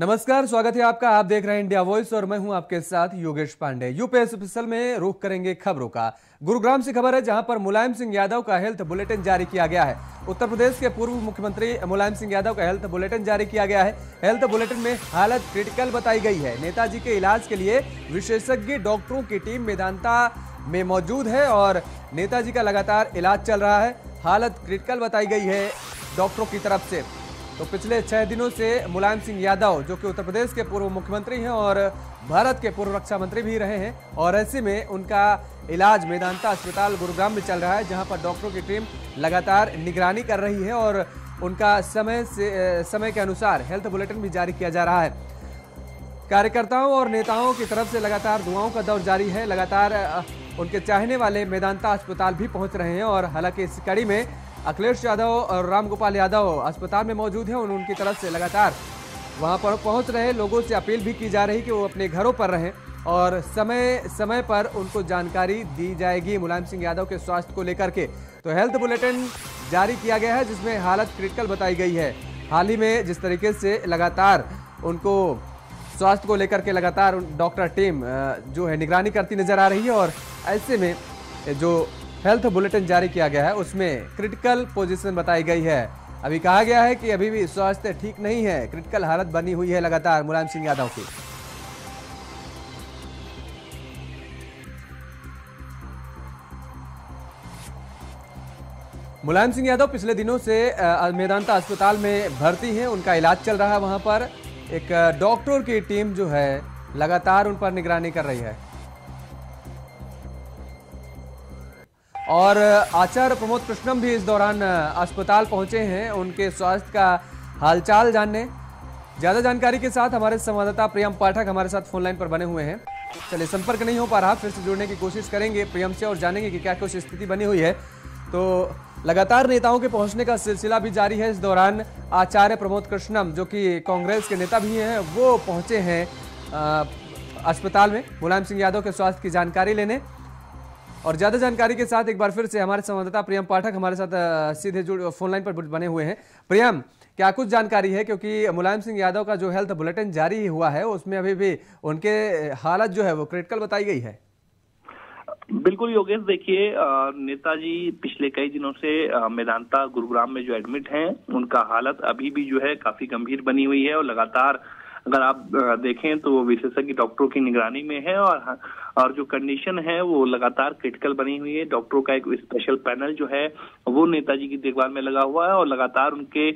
नमस्कार स्वागत है आपका आप देख रहे हैं इंडिया वॉइस और मैं हूं आपके साथ योगेश पांडे यूपीएस स्पेशल में रुख करेंगे खबरों का गुरुग्राम से खबर है जहां पर मुलायम सिंह यादव का हेल्थ बुलेटिन जारी किया गया है उत्तर प्रदेश के पूर्व मुख्यमंत्री मुलायम सिंह यादव का हेल्थ बुलेटिन जारी किया गया है हेल्थ बुलेटिन में हालत क्रिटिकल बताई गई है नेताजी के इलाज के लिए विशेषज्ञ डॉक्टरों की टीम मेदांता में मौजूद है और नेताजी का लगातार इलाज चल रहा है हालत क्रिटिकल बताई गई है डॉक्टरों की तरफ से तो पिछले छह दिनों से मुलायम सिंह यादव जो कि उत्तर प्रदेश के पूर्व मुख्यमंत्री हैं और भारत के पूर्व रक्षा मंत्री भी रहे हैं और ऐसे में उनका इलाज मेदांता अस्पताल गुरुग्राम में चल रहा है जहां पर डॉक्टरों की टीम लगातार निगरानी कर रही है और उनका समय से समय के अनुसार हेल्थ बुलेटिन भी जारी किया जा रहा है कार्यकर्ताओं और नेताओं की तरफ से लगातार दुआओं का दौर जारी है लगातार उनके चाहने वाले मेदांता अस्पताल भी पहुंच रहे हैं और हालांकि इस कड़ी में अखिलेश यादव और रामगोपाल यादव अस्पताल में मौजूद हैं उनकी तरफ से लगातार वहां पर पहुंच रहे लोगों से अपील भी की जा रही कि वो अपने घरों पर रहें और समय समय पर उनको जानकारी दी जाएगी मुलायम सिंह यादव के स्वास्थ्य को लेकर के तो हेल्थ बुलेटिन जारी किया गया है जिसमें हालत क्रिटिकल बताई गई है हाल ही में जिस तरीके से लगातार उनको स्वास्थ्य को लेकर के लगातार डॉक्टर टीम जो है निगरानी करती नज़र आ रही है और ऐसे में जो हेल्थ बुलेटिन जारी किया गया है उसमें क्रिटिकल पोजीशन बताई गई है अभी कहा गया है कि अभी भी स्वास्थ्य ठीक नहीं है क्रिटिकल हालत बनी हुई है लगातार मुलायम सिंह यादव की मुलायम सिंह यादव पिछले दिनों से मेदांता अस्पताल में भर्ती हैं उनका इलाज चल रहा है वहां पर एक डॉक्टर की टीम जो है लगातार उन पर निगरानी कर रही है और आचार्य प्रमोद कृष्णम भी इस दौरान अस्पताल पहुंचे हैं उनके स्वास्थ्य का हालचाल जानने ज़्यादा जानकारी के साथ हमारे संवाददाता प्रियम पाठक हमारे साथ फोन लाइन पर बने हुए हैं चलिए संपर्क नहीं हो पा रहा फिर से जुड़ने की कोशिश करेंगे प्रियम से और जानेंगे कि क्या कुछ स्थिति बनी हुई है तो लगातार नेताओं के पहुंचने का सिलसिला भी जारी है इस दौरान आचार्य प्रमोद कृष्णम जो कि कांग्रेस के नेता भी हैं वो पहुंचे हैं अस्पताल में मुलायम सिंह यादव के स्वास्थ्य की जानकारी लेने और ज़्यादा जानकारी के साथ एक बार फिर से हमारे संवाददाता प्रियम पाठक हमारे साथ सीधे जुड़ फोन लाइन पर बने हुए हैं प्रियम क्या कुछ जानकारी है क्योंकि मुलायम सिंह यादव का जो हेल्थ बुलेटिन जारी हुआ है उसमें अभी भी उनके हालत जो है वो क्रिटिकल बताई गई है बिल्कुल योगेश देखिए नेताजी पिछले कई दिनों से मेदांता गुरुग्राम में जो एडमिट हैं उनका हालत अभी भी जो है काफी गंभीर बनी हुई है और लगातार अगर आप देखें तो वो विशेषज्ञ डॉक्टरों की निगरानी में है और और जो कंडीशन है वो लगातार क्रिटिकल बनी हुई है डॉक्टरों का एक स्पेशल पैनल जो है वो नेताजी की देखभाल में लगा हुआ है और लगातार उनके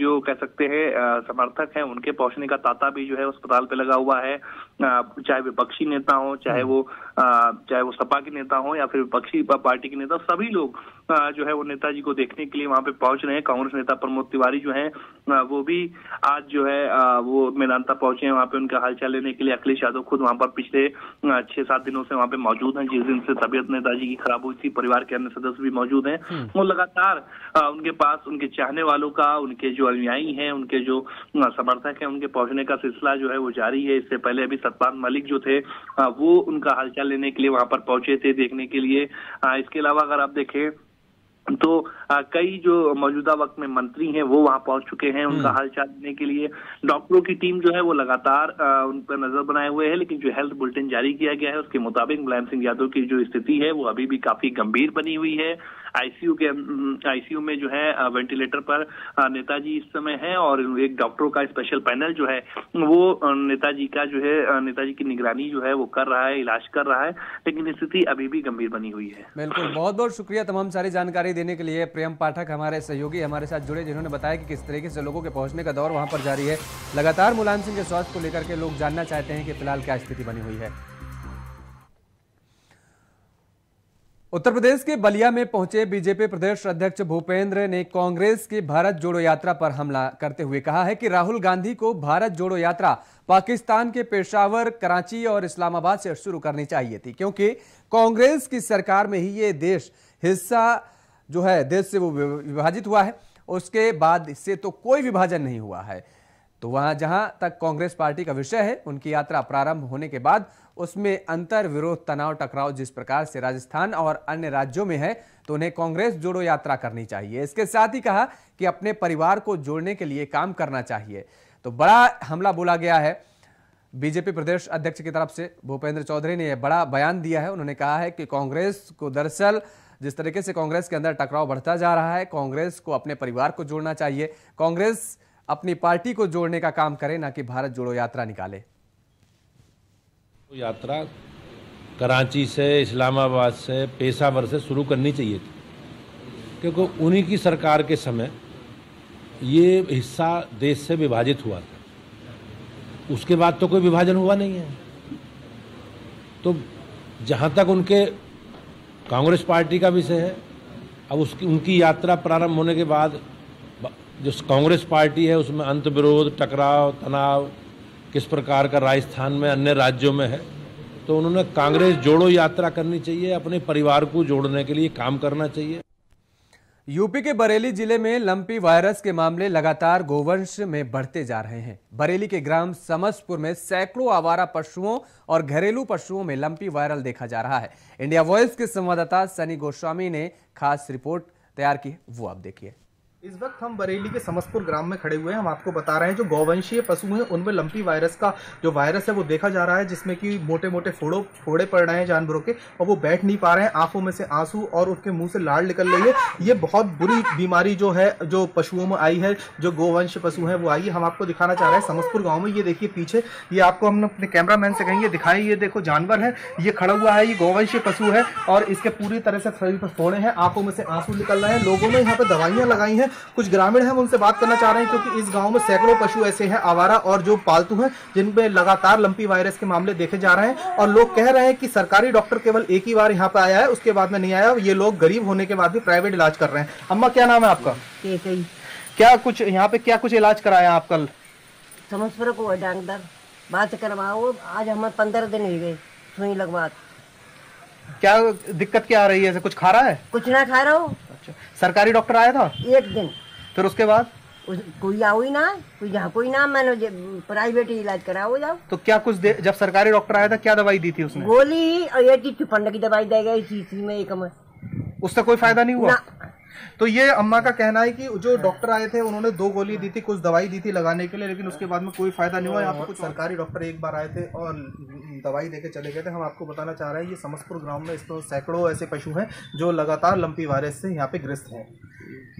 जो कह सकते हैं समर्थक हैं उनके पहुंचने का तांता भी जो है अस्पताल पे लगा हुआ है चाहे विपक्षी नेता हो चाहे वो चाहे वो सपा के नेता हो या फिर विपक्षी पार्टी के नेता सभी लोग जो है वो नेताजी को देखने के लिए वहां पे पहुंच रहे हैं कांग्रेस नेता प्रमोद तिवारी जो है वो भी आज जो है वो मेदांता पहुंचे हैं वहां पे उनका हालचाल लेने के लिए अखिलेश यादव खुद वहां पर पिछले छह सात दिनों से वहाँ पे मौजूद हैं जिस दिन से तबियत नेताजी की खराब हुई थी परिवार के अन्य सदस्य भी मौजूद हैं हम्म। वो लगातार उनके पास उनके चाहने वालों का उनके जो अनुयायी हैं उनके जो समर्थक हैं उनके पहुंचने का सिलसिला जो है वो जारी है इससे पहले अभी सतपाल मलिक जो थे वो उनका हालचाल लेने के लिए वहां पर पहुंचे थे देखने के लिए इसके अलावा अगर आप देखें तो कई जो मौजूदा वक्त में मंत्री हैं वो वहां पहुंच चुके हैं उनका हम्म। हाल चाल लेने के लिए डॉक्टरों की टीम जो है वो लगातार उन पर नजर बनाए हुए है लेकिन जो हेल्थ बुलेटिन जारी किया गया है उसके मुताबिक मुलायम सिंह यादव की जो स्थिति है वो अभी भी काफी गंभीर बनी हुई है आईसीयू के आईसीयू में जो है वेंटिलेटर पर नेताजी इस समय है और एक डॉक्टरों का स्पेशल पैनल जो है वो नेताजी का जो है नेताजी की निगरानी जो है वो कर रहा है इलाज कर रहा है लेकिन स्थिति अभी भी गंभीर बनी हुई है बिल्कुल बहुत बहुत शुक्रिया तमाम सारी जानकारी देने के लिए प्रेम पाठक हमारे सहयोगी हमारे साथ जुड़े जिन्होंने बताया कि किस तरीके से लोगों के पहुंचने का दौर वहां पर जारी है लगातार मुलायम सिंह के स्वास्थ्य को लेकर के लोग जानना चाहते हैं कि फिलहाल क्या स्थिति बनी हुई है उत्तर प्रदेश के बलिया में पहुंचे बीजेपी प्रदेश अध्यक्ष भूपेंद्र ने कांग्रेस की भारत जोड़ो यात्रा पर हमला करते हुए कहा है कि राहुल गांधी को भारत जोड़ो यात्रा पाकिस्तान के पेशावर कराची और इस्लामाबाद से शुरू करनी चाहिए थी क्योंकि कांग्रेस की सरकार में ही ये देश हिस्सा जो है देश से वो विभाजित हुआ है उसके बाद इससे तो कोई विभाजन नहीं हुआ है तो वहां जहां तक कांग्रेस पार्टी का विषय है उनकी यात्रा प्रारंभ होने के बाद उसमें अंतर विरोध तनाव टकराव जिस प्रकार से राजस्थान और अन्य राज्यों में है तो उन्हें कांग्रेस जोड़ो यात्रा करनी चाहिए इसके साथ ही कहा कि अपने परिवार को जोड़ने के लिए काम करना चाहिए तो बड़ा हमला बोला गया है बीजेपी प्रदेश अध्यक्ष की तरफ से भूपेंद्र चौधरी ने यह बड़ा बयान दिया है उन्होंने कहा है कि कांग्रेस को दरअसल जिस तरीके से कांग्रेस के अंदर टकराव बढ़ता जा रहा है कांग्रेस को अपने परिवार को जोड़ना चाहिए कांग्रेस अपनी पार्टी को जोड़ने का काम करे ना कि भारत जोड़ो यात्रा निकाले यात्रा कराची से इस्लामाबाद से पेशावर से शुरू करनी चाहिए थी क्योंकि उन्हीं की सरकार के समय ये हिस्सा देश से विभाजित हुआ था उसके बाद तो कोई विभाजन हुआ नहीं है तो जहाँ तक उनके कांग्रेस पार्टी का विषय है अब उसकी उनकी यात्रा प्रारंभ होने के बाद जो कांग्रेस पार्टी है उसमें अंत विरोध टकराव तनाव किस प्रकार का राजस्थान में अन्य राज्यों में है तो उन्होंने कांग्रेस जोड़ो यात्रा करनी चाहिए अपने परिवार को जोड़ने के लिए काम करना चाहिए यूपी के बरेली जिले में लंपी वायरस के मामले लगातार गोवंश में बढ़ते जा रहे हैं बरेली के ग्राम समसपुर में सैकड़ों आवारा पशुओं और घरेलू पशुओं में लंपी वायरल देखा जा रहा है इंडिया वॉइस के संवाददाता सनी गोस्वामी ने खास रिपोर्ट तैयार की वो आप देखिए इस वक्त हम बरेली के समस्तपुर ग्राम में खड़े हुए हैं हम आपको बता रहे हैं जो गौवंशीय पशु हैं उनमें लंपी वायरस का जो वायरस है वो देखा जा रहा है जिसमें कि मोटे मोटे फोड़ो फोड़े पड़ रहे हैं जानवरों के और वो बैठ नहीं पा रहे हैं आंखों में से आंसू और उनके मुंह से लाड़ निकल रही है ये बहुत बुरी बीमारी जो है जो पशुओं में आई है जो गौवंश पशु है वो आई है हम आपको दिखाना चाह रहे हैं समस्तपुर गाँव में ये देखिए पीछे ये आपको हम अपने कैमरा मैन से कहेंगे दिखाएं ये देखो जानवर है ये खड़ा हुआ है ये गौवंशीय पशु है और इसके पूरी तरह से शरीर पर फोड़े हैं आंखों में से आंसू निकल रहे हैं लोगों ने यहाँ पर दवाइयाँ लगाई हैं कुछ ग्रामीण हैं उनसे बात करना चाह रहे हैं क्योंकि इस गाँव में सैकड़ों पशु ऐसे हैं आवारा और जो पालतू हैं जिनपे लगातार लंपी वायरस के मामले देखे जा रहे हैं और लोग कह रहे हैं कि सरकारी डॉक्टर केवल एक ही बार यहाँ पर आया है उसके बाद में नहीं आया ये लोग गरीब होने के बाद भी प्राइवेट इलाज कर रहे हैं अम्मा क्या नाम है आपका क्या कुछ यहाँ पे क्या कुछ इलाज कराया आप कल समझपुर को डॉक्टर बात करवाओ आज हमारे पंद्रह दिन ही गए सुई लगवा क्या दिक्कत क्या आ रही है कुछ खा रहा है कुछ ना खा रहा हूँ अच्छा सरकारी डॉक्टर आया था एक दिन फिर उसके बाद उस, कोई आओ ही ना कोई यहाँ कोई ना मैंने प्राइवेट इलाज कराओ जाओ तो क्या कुछ दे, जब सरकारी डॉक्टर आया था क्या दवाई दी थी उसने गोली और ये चुपन्न की दवाई देगा इसी में एक उससे कोई फायदा नहीं हुआ तो ये अम्मा का कहना है कि जो डॉक्टर आए थे उन्होंने दो गोली दी थी कुछ दवाई दी थी लगाने के लिए लेकिन उसके बाद में कोई फायदा नहीं हुआ यहाँ पर कुछ सरकारी डॉक्टर एक बार आए थे और दवाई देके चले गए थे हम आपको बताना चाह रहे हैं ये समस्तपुर ग्राम में इस तो सैकड़ों ऐसे पशु हैं जो लगातार लंपी वायरस से यहाँ पे ग्रस्त हैं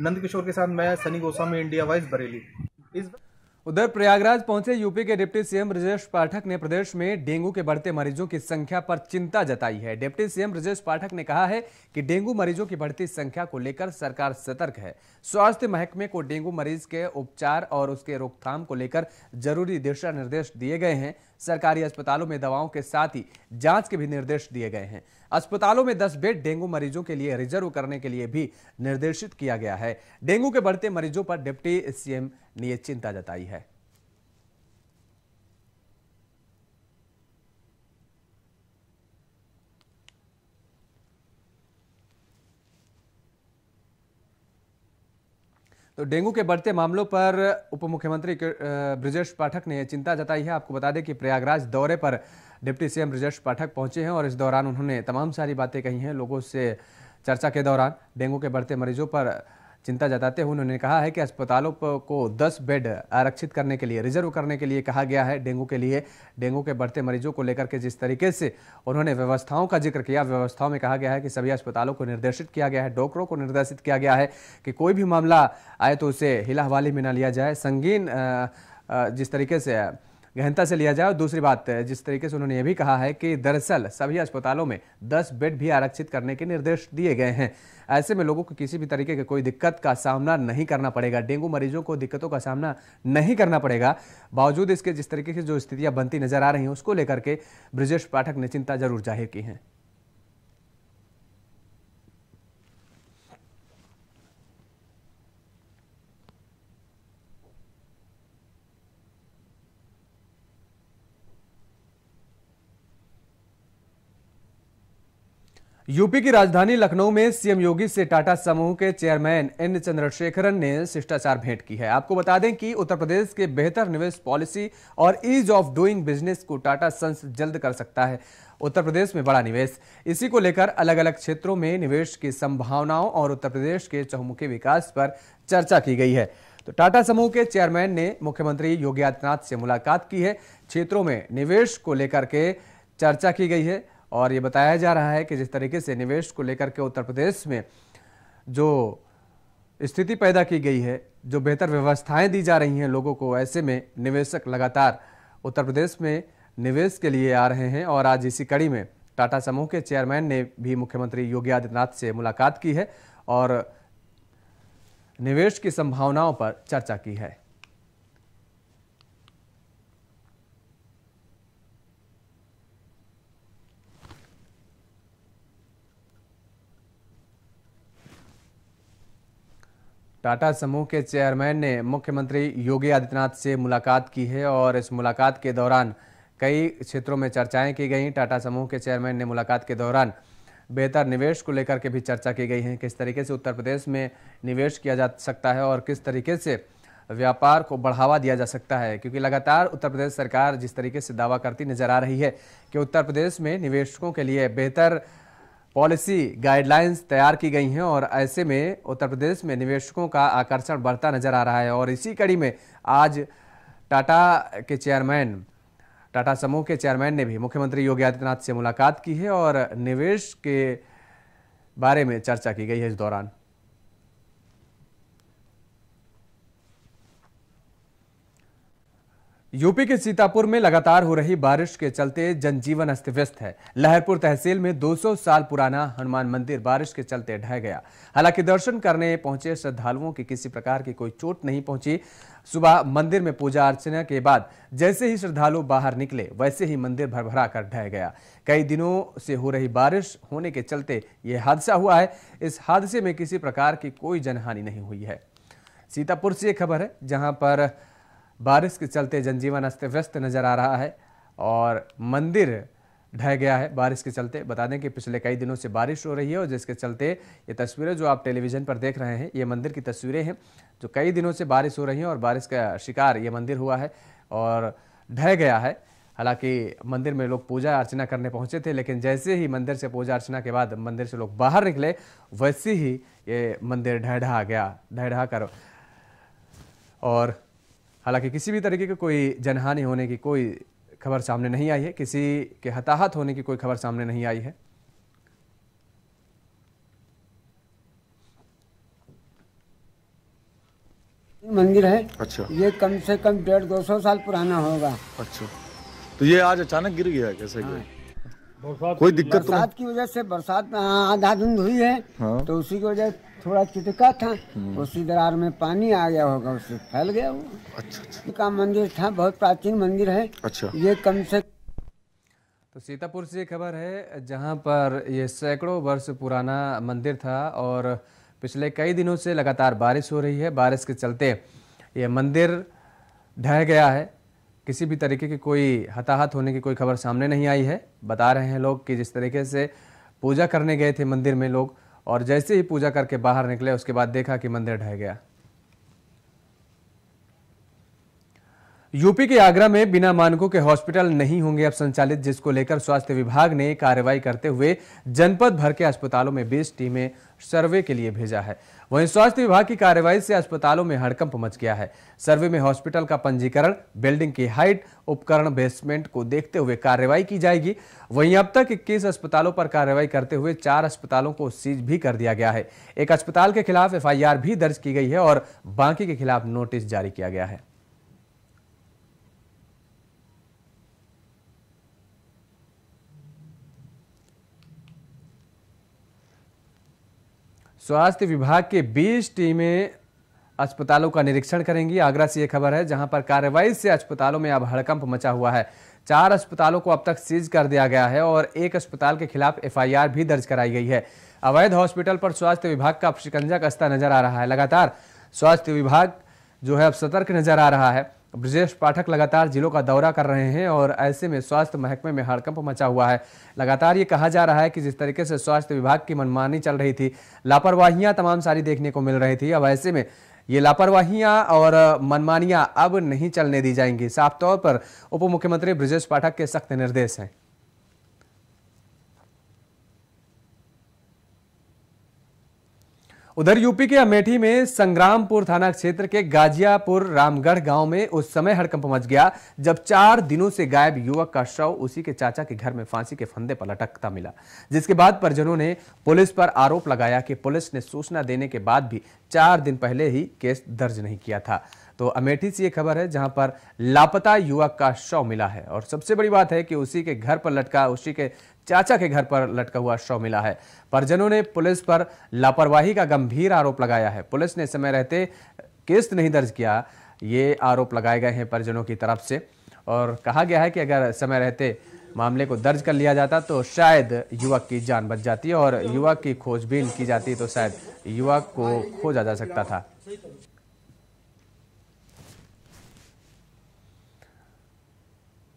नंद किशोर के साथ मैं सनी गोस्वामी इंडिया वाइज बरेली इस उधर प्रयागराज पहुंचे यूपी के डिप्टी सीएम ब्रजेश पाठक ने प्रदेश में डेंगू के बढ़ते मरीजों की संख्या पर चिंता जताई है डिप्टी सीएम ब्रजेश पाठक ने कहा है कि डेंगू मरीजों की बढ़ती संख्या को लेकर सरकार सतर्क है स्वास्थ्य महकमे को डेंगू मरीज के उपचार और उसके रोकथाम को लेकर जरूरी दिशा निर्देश दिए गए हैं सरकारी अस्पतालों में दवाओं के साथ ही जांच के भी निर्देश दिए गए हैं अस्पतालों में 10 बेड डेंगू मरीजों के लिए रिजर्व करने के लिए भी निर्देशित किया गया है डेंगू के बढ़ते मरीजों पर डिप्टी सीएम ने यह चिंता जताई है तो डेंगू के बढ़ते मामलों पर उप मुख्यमंत्री ब्रजेश पाठक ने चिंता जताई है आपको बता दें कि प्रयागराज दौरे पर डिप्टी सीएम ब्रजेश पाठक पहुंचे हैं और इस दौरान उन्होंने तमाम सारी बातें कही हैं लोगों से चर्चा के दौरान डेंगू के बढ़ते मरीजों पर चिंता जताते हुए उन्होंने कहा है कि अस्पतालों को 10 बेड आरक्षित करने के लिए रिजर्व करने के लिए कहा गया है डेंगू के लिए डेंगू के बढ़ते मरीजों को लेकर के जिस तरीके से उन्होंने व्यवस्थाओं का जिक्र किया व्यवस्थाओं में कहा गया है कि सभी अस्पतालों को निर्देशित किया गया है डॉक्टरों को निर्देशित किया गया है कि कोई भी मामला आए तो उसे हिला हवाली में ना लिया जाए संगीन जिस तरीके से गहनता से लिया जाए और दूसरी बात जिस तरीके से उन्होंने ये भी कहा है कि दरअसल सभी अस्पतालों में दस बेड भी आरक्षित करने के निर्देश दिए गए हैं ऐसे में लोगों को किसी भी तरीके की कोई दिक्कत का सामना नहीं करना पड़ेगा डेंगू मरीजों को दिक्कतों का सामना नहीं करना पड़ेगा बावजूद इसके जिस तरीके की जो स्थितियाँ बनती नजर आ रही हैं उसको लेकर के ब्रजेश पाठक ने चिंता जरूर जाहिर की है यूपी की राजधानी लखनऊ में सीएम योगी से टाटा समूह के चेयरमैन एन चंद्रशेखरन ने शिष्टाचार भेंट की है आपको बता दें कि उत्तर प्रदेश के बेहतर निवेश पॉलिसी और ईज ऑफ डूइंग बिजनेस को टाटा सन्स जल्द कर सकता है उत्तर प्रदेश में बड़ा निवेश इसी को लेकर अलग अलग क्षेत्रों में निवेश की संभावनाओं और उत्तर प्रदेश के चहुमुखी विकास पर चर्चा की गई है तो टाटा समूह के चेयरमैन ने मुख्यमंत्री योगी आदित्यनाथ से मुलाकात की है क्षेत्रों में निवेश को लेकर के चर्चा की गई है और ये बताया जा रहा है कि जिस तरीके से निवेश को लेकर के उत्तर प्रदेश में जो स्थिति पैदा की गई है जो बेहतर व्यवस्थाएं दी जा रही हैं लोगों को ऐसे में निवेशक लगातार उत्तर प्रदेश में निवेश के लिए आ रहे हैं और आज इसी कड़ी में टाटा समूह के चेयरमैन ने भी मुख्यमंत्री योगी आदित्यनाथ से मुलाकात की है और निवेश की संभावनाओं पर चर्चा की है टाटा समूह के चेयरमैन ने मुख्यमंत्री योगी आदित्यनाथ से मुलाकात की है और इस मुलाकात के दौरान कई क्षेत्रों में चर्चाएं की गई टाटा समूह के चेयरमैन ने मुलाकात के दौरान बेहतर निवेश को लेकर के भी चर्चा की गई है किस तरीके से उत्तर प्रदेश में निवेश किया जा सकता है और किस तरीके से व्यापार को बढ़ावा दिया जा सकता है क्योंकि लगातार उत्तर प्रदेश सरकार जिस तरीके से दावा करती नजर आ रही है कि उत्तर प्रदेश में निवेशकों के लिए बेहतर पॉलिसी गाइडलाइंस तैयार की गई हैं और ऐसे में उत्तर प्रदेश में निवेशकों का आकर्षण बढ़ता नजर आ रहा है और इसी कड़ी में आज टाटा के चेयरमैन टाटा समूह के चेयरमैन ने भी मुख्यमंत्री योगी आदित्यनाथ से मुलाकात की है और निवेश के बारे में चर्चा की गई है इस दौरान यूपी के सीतापुर में लगातार हो रही बारिश के चलते जनजीवन अस्त व्यस्त है लहरपुर तहसील में 200 साल पुराना हनुमान मंदिर बारिश के चलते ढह गया हालांकि दर्शन करने पहुंचे श्रद्धालुओं की किसी प्रकार की कोई चोट नहीं पहुंची सुबह मंदिर में पूजा अर्चना के बाद जैसे ही श्रद्धालु बाहर निकले वैसे ही मंदिर भरभरा कर ढह गया कई दिनों से हो रही बारिश होने के चलते यह हादसा हुआ है इस हादसे में किसी प्रकार की कोई जनहानि नहीं हुई है सीतापुर से खबर है जहां पर बारिश के चलते जनजीवन अस्त व्यस्त नज़र आ रहा है और मंदिर ढह गया है बारिश के चलते बता दें कि पिछले कई दिनों से बारिश हो रही है और जिसके चलते ये तस्वीरें जो आप टेलीविज़न पर देख रहे हैं ये मंदिर की तस्वीरें हैं जो कई दिनों से बारिश हो रही हैं और बारिश का शिकार ये मंदिर हुआ है और ढह गया है हालांकि मंदिर में लोग पूजा अर्चना करने पहुंचे थे लेकिन जैसे ही मंदिर से पूजा अर्चना के बाद मंदिर से लोग बाहर निकले वैसे ही ये मंदिर ढहा गया ढहा कर और हालांकि किसी भी तरीके की कोई जनहानि होने की कोई खबर सामने नहीं आई है किसी के हताहत होने की कोई खबर सामने नहीं आई है मंदिर है अच्छा ये कम से कम डेढ़ दो सौ साल पुराना होगा अच्छा तो ये आज अचानक गिर गया कैसे हाँ। कोई दिक्कत तो बरसात की वजह से बरसात में हाँ, आधा धुंध हुई है हाँ। तो उसी की वजह थोड़ा चिटका था हम्म। उसी दरार में पानी आ गया होगा उससे फैल गया वो अच्छा, अच्छा। का मंदिर था बहुत प्राचीन मंदिर है अच्छा ये कम से तो सीतापुर से खबर है जहां पर ये सैकड़ों वर्ष पुराना मंदिर था और पिछले कई दिनों से लगातार बारिश हो रही है बारिश के चलते ये मंदिर ढह गया है किसी भी तरीके की कोई हताहत होने की कोई खबर सामने नहीं आई है बता रहे हैं लोग कि जिस तरीके से पूजा करने गए थे मंदिर में लोग और जैसे ही पूजा करके बाहर निकले उसके बाद देखा कि मंदिर ढह गया यूपी के आगरा में बिना मानकों के हॉस्पिटल नहीं होंगे अब संचालित जिसको लेकर स्वास्थ्य विभाग ने कार्रवाई करते हुए जनपद भर के अस्पतालों में 20 टीमें सर्वे के लिए भेजा है वहीं स्वास्थ्य विभाग की कार्रवाई से अस्पतालों में हड़कंप मच गया है सर्वे में हॉस्पिटल का पंजीकरण बिल्डिंग की हाइट उपकरण बेसमेंट को देखते हुए कार्रवाई की जाएगी वहीं अब तक इक्कीस अस्पतालों पर कार्रवाई करते हुए चार अस्पतालों को सीज भी कर दिया गया है एक अस्पताल के खिलाफ एफ भी दर्ज की गई है और बाकी के खिलाफ नोटिस जारी किया गया है स्वास्थ्य विभाग के 20 टीमें अस्पतालों का निरीक्षण करेंगी आगरा से यह खबर है जहां पर कार्रवाई से अस्पतालों में अब हड़कंप मचा हुआ है चार अस्पतालों को अब तक सीज कर दिया गया है और एक अस्पताल के खिलाफ एफआईआर भी दर्ज कराई गई है अवैध हॉस्पिटल पर स्वास्थ्य विभाग का शिकंजा कसता नजर आ रहा है लगातार स्वास्थ्य विभाग जो है अब सतर्क नजर आ रहा है ब्रजेश पाठक लगातार जिलों का दौरा कर रहे हैं और ऐसे में स्वास्थ्य महकमे में हड़कंप मचा हुआ है लगातार ये कहा जा रहा है कि जिस तरीके से स्वास्थ्य विभाग की मनमानी चल रही थी लापरवाहियां तमाम सारी देखने को मिल रही थी अब ऐसे में ये लापरवाहियां और मनमानियां अब नहीं चलने दी जाएंगी साफ तौर पर उप मुख्यमंत्री ब्रजेश पाठक के सख्त निर्देश हैं उधर यूपी के अमेठी में संग्रामपुर थाना क्षेत्र के गाजियापुर रामगढ़ गांव में उस समय हड़कंप मच गया जब चार दिनों से गायब युवक का शव उसी के चाचा के घर में फांसी के फंदे पर लटकता मिला जिसके बाद परिजनों ने पुलिस पर आरोप लगाया कि पुलिस ने सूचना देने के बाद भी चार दिन पहले ही केस दर्ज नहीं किया था तो अमेठी से ये खबर है जहां पर लापता युवक का शव मिला है और सबसे बड़ी बात है कि उसी के घर पर लटका उसी के चाचा के घर पर लटका हुआ शव मिला है परिजनों ने पुलिस पर लापरवाही का गंभीर आरोप लगाया है पुलिस ने समय रहते केस नहीं दर्ज किया ये आरोप लगाए गए हैं परिजनों की तरफ से और कहा गया है कि अगर समय रहते मामले को दर्ज कर लिया जाता तो शायद युवक की जान बच जाती और युवक की खोजबीन की जाती तो शायद युवक को खोजा जा सकता था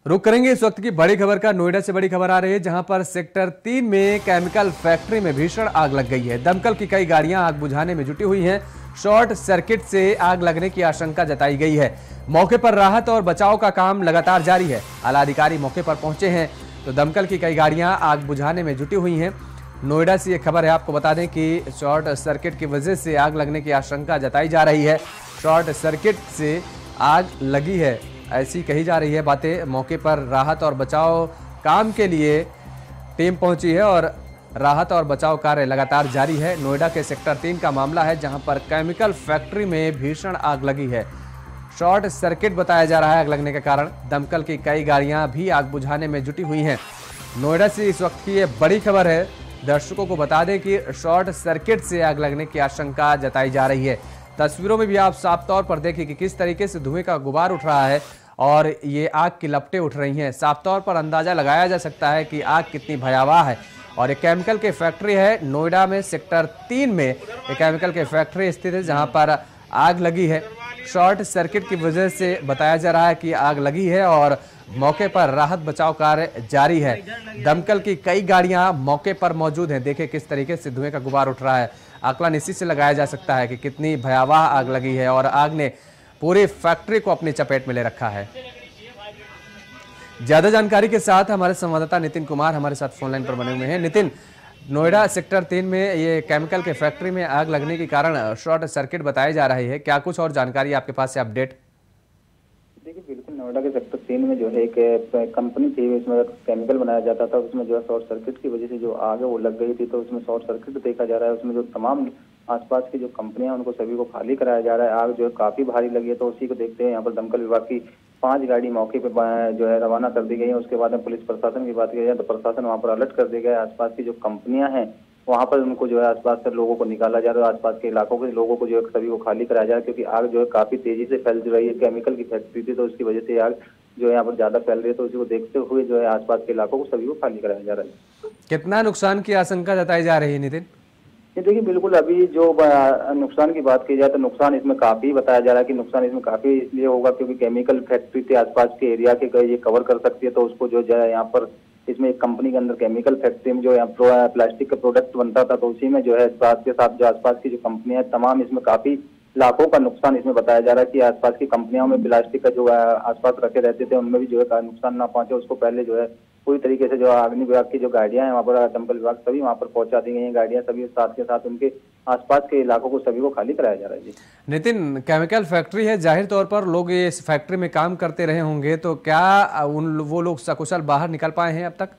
रुक करेंगे इस वक्त की बड़ी खबर का नोएडा से बड़ी खबर आ रही है जहां पर सेक्टर तीन में केमिकल फैक्ट्री में भीषण आग लग गई है दमकल की कई गाड़ियां आग बुझाने में जुटी हुई हैं शॉर्ट सर्किट से आग लगने की आशंका जताई गई है मौके पर राहत और बचाव का काम लगातार जारी है आला अधिकारी मौके पर पहुंचे हैं तो दमकल की कई गाड़ियां आग बुझाने में जुटी हुई हैं नोएडा से ये खबर है आपको बता दें कि शॉर्ट सर्किट की वजह से आग लगने की आशंका जताई जा रही है शॉर्ट सर्किट से आग लगी है ऐसी कही जा रही है बातें मौके पर राहत और बचाव काम के लिए टीम पहुंची है और राहत और बचाव कार्य लगातार जारी है नोएडा के सेक्टर तीन का मामला है जहां पर केमिकल फैक्ट्री में भीषण आग लगी है शॉर्ट सर्किट बताया जा रहा है आग लगने के कारण दमकल की कई गाड़ियां भी आग बुझाने में जुटी हुई हैं नोएडा से इस वक्त की ये बड़ी खबर है दर्शकों को बता दें कि शॉर्ट सर्किट से आग लगने की आशंका जताई जा रही है तस्वीरों में भी आप साफ तौर पर देखिए कि किस तरीके से धुएं का गुबार उठ रहा है और ये आग की लपटें उठ रही हैं साफ तौर पर अंदाज़ा लगाया जा सकता है कि आग कितनी भयावह है और ये केमिकल की फैक्ट्री है नोएडा में सेक्टर तीन में एक केमिकल के फैक्ट्री स्थित है जहाँ पर आग लगी है शॉर्ट सर्किट की वजह से बताया जा रहा है कि आग लगी है और मौके पर राहत बचाव कार्य जारी है दमकल की कई गाड़ियां मौके पर मौजूद हैं देखें किस तरीके से धुएं का गुबार उठ रहा है आकलन इसी से लगाया जा सकता है कि कितनी भयावह आग लगी है और आग ने पूरी फैक्ट्री को अपनी चपेट में ले रखा है ज्यादा जानकारी के साथ हमारे संवाददाता नितिन कुमार हमारे साथ फोनलाइन पर बने हुए हैं नितिन नोएडा सेक्टर तीन में ये केमिकल के फैक्ट्री में आग लगने के कारण शॉर्ट सर्किट बताई जा रही है क्या कुछ और जानकारी आपके पास से अपडेट देखिए बिल्कुल नोएडा के सेक्टर तीन में जो है एक कंपनी थी उसमें केमिकल बनाया जाता था उसमें जो है शॉर्ट सर्किट की वजह से जो आग है वो लग गई थी तो उसमें शॉर्ट सर्किट देखा जा रहा है उसमें जो तमाम आसपास की जो कंपनियां उनको सभी को खाली कराया जा रहा है आग जो है काफी भारी लगी है तो उसी को देखते हैं यहाँ पर दमकल विभाग की पांच गाड़ी मौके पर जो है रवाना कर दी गई है उसके बाद में पुलिस प्रशासन की बात की जाए तो प्रशासन वहाँ पर अलर्ट कर दिया गया आसपास की जो कंपनियां हैं वहाँ पर उनको जो है आसपास से लोगों को निकाला जा रहा है आसपास के इलाकों के लोगों को जो है सभी को खाली कराया जा रहा है क्योंकि आग जो है काफी तेजी से फैल रही है केमिकल की फैक्ट्री थी तो उसकी वजह से आग जो है यहाँ पर ज्यादा फैल रही है तो उसी को देखते हुए जो है आसपास के इलाकों को सभी को खाली कराया जा रहा है कितना नुकसान की आशंका जताई जा रही है नितिन देखिए बिल्कुल अभी जो नुकसान की बात की जाए तो नुकसान इसमें काफी बताया जा रहा है कि नुकसान इसमें काफी इसलिए होगा क्योंकि केमिकल फैक्ट्री के आसपास के एरिया के ये कवर कर सकती है तो उसको जो है यहाँ पर इसमें एक कंपनी के अंदर केमिकल फैक्ट्री में जो है प्लास्टिक का प्रोडक्ट बनता था तो उसी में जो है साथ के साथ जो आसपास की जो कंपनियां है तमाम इसमें काफी लाखों का नुकसान इसमें बताया जा रहा है कि आसपास की कंपनियों में प्लास्टिक का जो आसपास रखे रहते थे उनमें भी जो है नुकसान ना पहुंचे उसको पहले जो है पूरी तरीके से जो अग्नि विभाग की जो गाड़ियां हैं वहाँ पर दमकल विभाग सभी वहाँ पर पहुंचा दी गई हैं गाड़ियां सभी साथ के साथ उनके आसपास के इलाकों को सभी को खाली कराया जा रहा है नितिन केमिकल फैक्ट्री है जाहिर तौर पर लोग इस फैक्ट्री में काम करते रहे होंगे तो क्या उन वो लोग सकुशल बाहर निकल पाए हैं अब तक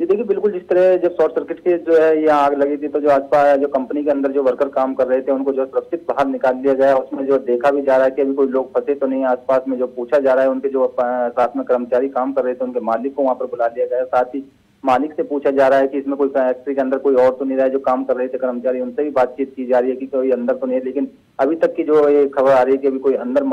जी देखिए बिल्कुल जिस तरह जब शॉर्ट सर्किट के जो है ये आग लगी थी तो जो आसपास जो कंपनी के अंदर जो वर्कर काम कर रहे थे उनको जो सुरक्षित बाहर निकाल दिया गया उसमें जो देखा भी जा रहा है कि अभी कोई लोग फंसे तो नहीं आसपास में जो पूछा जा रहा है उनके जो साथ में कर्मचारी काम कर रहे थे उनके मालिक को वहाँ पर बुला लिया गया साथ ही मालिक से पूछा जा रहा है कि इसमें कोई फैक्ट्री के अंदर कोई और तो नहीं रहा है जो काम कर रहे थे कर्मचारी उनसे भी बातचीत की जा रही है कि कोई अंदर तो नहीं है लेकिन अभी तक की जो ये खबर आ रही है कि अभी कोई अंदर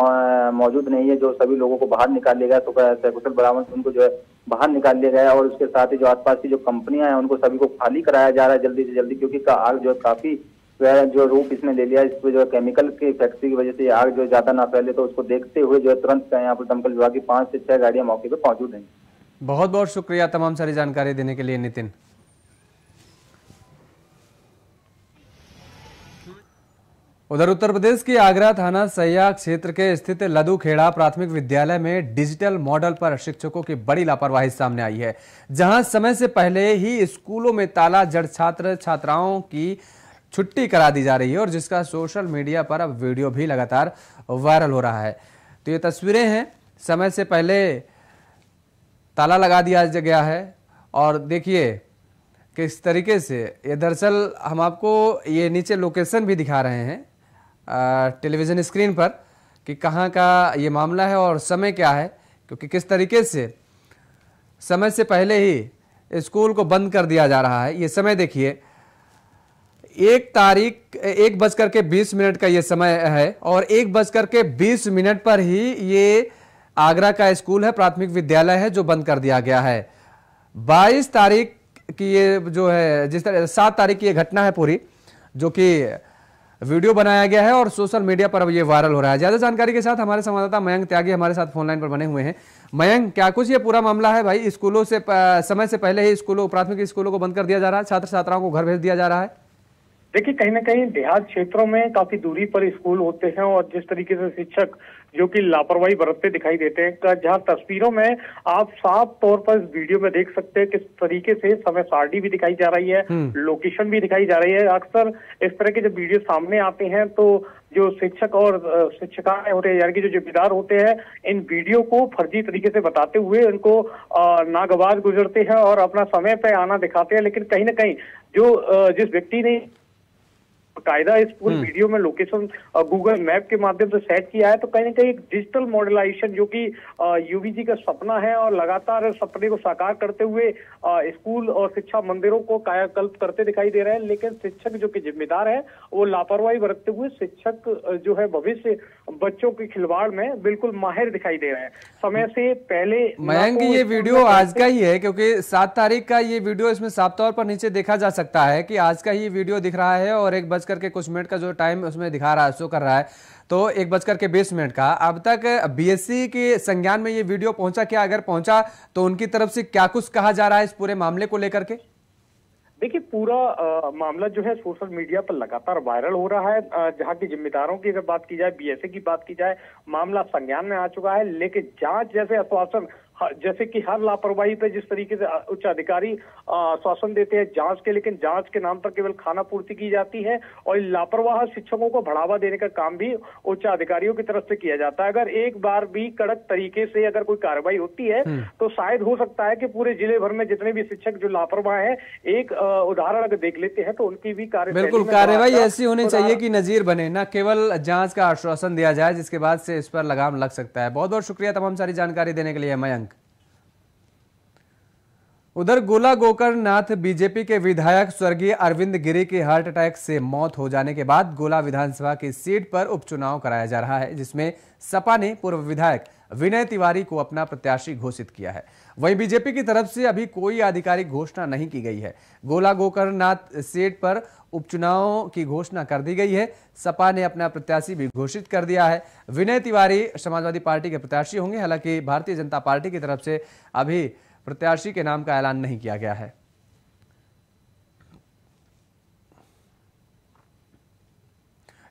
मौजूद नहीं है जो सभी लोगों को बाहर निकाल लेगा तो कुशल बरामद उनको जो है बाहर निकाल लिया गया और उसके साथ ही जो आसपास की जो कंपनियां हैं उनको सभी को खाली कराया जा रहा है जल्दी से जल्दी क्योंकि आग जो है काफी जो रूप इसने ले लिया इसमें जो है केमिकल की फैक्ट्री की वजह से आग जो ज्यादा ना फैले तो उसको देखते हुए जो है तुरंत यहाँ पर दमकल विभाग की पांच से छह गाड़ियां मौके पर मौजूद हैं बहुत बहुत शुक्रिया तमाम सारी जानकारी देने के लिए नितिन उधर उत्तर प्रदेश के आगरा थाना सैया क्षेत्र के स्थित लदुखेड़ा प्राथमिक विद्यालय में डिजिटल मॉडल पर शिक्षकों की बड़ी लापरवाही सामने आई है जहां समय से पहले ही स्कूलों में ताला जड़ छात्र छात्राओं की छुट्टी करा दी जा रही है और जिसका सोशल मीडिया पर अब वीडियो भी लगातार वायरल हो रहा है तो ये तस्वीरें हैं समय से पहले ताला लगा दिया गया है और देखिए किस तरीके से ये दरअसल हम आपको ये नीचे लोकेशन भी दिखा रहे हैं टेलीविज़न स्क्रीन पर कि कहाँ का ये मामला है और समय क्या है क्योंकि किस तरीके से समय से पहले ही स्कूल को बंद कर दिया जा रहा है ये समय देखिए एक तारीख एक बज करके के बीस मिनट का ये समय है और एक बज करके के बीस मिनट पर ही ये आगरा का स्कूल है प्राथमिक विद्यालय है जो बंद कर दिया गया है बाईस तारीख की ये जो है जिस तरह सात तारीख की ये घटना है पूरी जो कि वीडियो बनाया गया है और सोशल मीडिया पर अब ये वायरल हो रहा है ज्यादा जानकारी के साथ हमारे संवाददाता मयंक त्यागी हमारे साथ फोनलाइन पर बने हुए हैं मयंक क्या कुछ ये पूरा मामला है भाई स्कूलों से समय से पहले ही स्कूलों प्राथमिक स्कूलों को बंद कर दिया जा रहा है छात्र छात्राओं को घर भेज दिया जा रहा है देखिए कहीं ना कहीं देहात क्षेत्रों में काफी दूरी पर स्कूल होते हैं और जिस तरीके से शिक्षक जो कि लापरवाही बरतते दिखाई देते हैं जहां तस्वीरों में आप साफ तौर पर इस वीडियो में देख सकते हैं किस तरीके से समय सारणी भी दिखाई जा रही है हम्म। लोकेशन भी दिखाई जा रही है अक्सर इस तरह के जब वीडियो सामने आते हैं तो जो शिक्षक और शिक्षिकाएं होते हैं यानी कि जो जिम्मेदार होते हैं इन वीडियो को फर्जी तरीके से बताते हुए इनको नागवार गुजरते हैं और अपना समय पे आना दिखाते हैं लेकिन कहीं ना कहीं जो जिस व्यक्ति ने कायदा इस पूरे हम्म। वीडियो में लोकेशन गूगल मैप के माध्यम से सेट किया है तो कहीं ना कहीं एक डिजिटल मॉडलाइजेशन जो कि यूवीजी का सपना है और लगातार सपने को साकार करते हुए स्कूल और शिक्षा मंदिरों को कायाकल्प करते दिखाई दे रहे हैं लेकिन शिक्षक जो कि जिम्मेदार है वो लापरवाही बरतते हुए शिक्षक जो है भविष्य बच्चों के खिलवाड़ में बिल्कुल माहिर दिखाई दे रहे हैं समय से पहले मयंक तो ये वीडियो आज का ही है क्योंकि सात तारीख का ये वीडियो इसमें साफ तौर पर नीचे देखा जा सकता है की आज का ही वीडियो दिख रहा है और एक बज करके कुछ मिनट का जो टाइम उसमें दिखा रहा है शो कर रहा है तो एक बज करके बीस मिनट का अब तक बीएससी के संज्ञान में ये वीडियो पहुंचा क्या अगर पहुंचा तो उनकी तरफ से क्या कुछ कहा जा रहा है इस पूरे मामले को लेकर के देखिए पूरा आ, मामला जो है सोशल मीडिया पर लगातार वायरल हो रहा है जहां की जिम्मेदारों की अगर बात की जाए बीएसए की बात की जाए मामला संज्ञान में आ चुका है लेकिन जांच जैसे आश्वासन तो हाँ, जैसे कि हर लापरवाही पे जिस तरीके से उच्च अधिकारी आश्वासन देते हैं जांच के लेकिन जांच के नाम पर केवल खाना पूर्ति की जाती है और लापरवाह शिक्षकों को बढ़ावा देने का काम भी उच्च अधिकारियों की तरफ से किया जाता है अगर एक बार भी कड़क तरीके से अगर कोई कार्रवाई होती है हम्म। तो शायद हो सकता है कि पूरे जिले भर में जितने भी शिक्षक जो लापरवाह है एक उदाहरण अगर देख लेते हैं तो उनकी भी कार्य बिल्कुल कार्यवाही ऐसी होनी चाहिए की नजीर बने न केवल जांच का आश्वासन दिया जाए जिसके बाद से इस पर लगाम लग सकता है बहुत बहुत शुक्रिया तमाम सारी जानकारी देने के लिए मयंक उधर गोला गोकर्णनाथ बीजेपी के विधायक स्वर्गीय अरविंद गिरी की हार्ट अटैक से मौत हो जाने के बाद गोला विधानसभा की सीट पर उपचुनाव कराया जा रहा है जिसमें सपा ने पूर्व विधायक विनय तिवारी को अपना प्रत्याशी घोषित किया है वहीं बीजेपी की तरफ से अभी कोई आधिकारिक घोषणा नहीं की गई है गोला गोकर्णनाथ सीट पर उपचुनाव की घोषणा कर दी गई है सपा ने अपना प्रत्याशी भी घोषित कर दिया है विनय तिवारी समाजवादी पार्टी के प्रत्याशी होंगे हालांकि भारतीय जनता पार्टी की तरफ से अभी प्रत्याशी के नाम का ऐलान नहीं किया गया है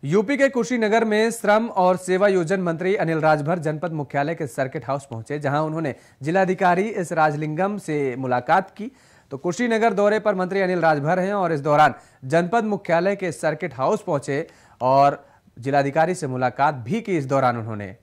यूपी के कुशीनगर में श्रम और सेवा योजन मंत्री अनिल राजभर जनपद मुख्यालय के सर्किट हाउस पहुंचे जहां उन्होंने जिलाधिकारी एस राजलिंगम से मुलाकात की तो कुशीनगर दौरे पर मंत्री अनिल राजभर हैं और इस दौरान जनपद मुख्यालय के सर्किट हाउस पहुंचे और जिलाधिकारी से मुलाकात भी की इस दौरान उन्होंने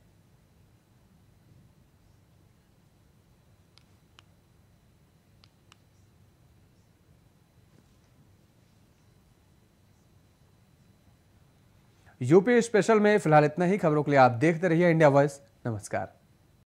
यूपी स्पेशल में फिलहाल इतना ही खबरों के लिए आप देखते रहिए इंडिया वॉइस नमस्कार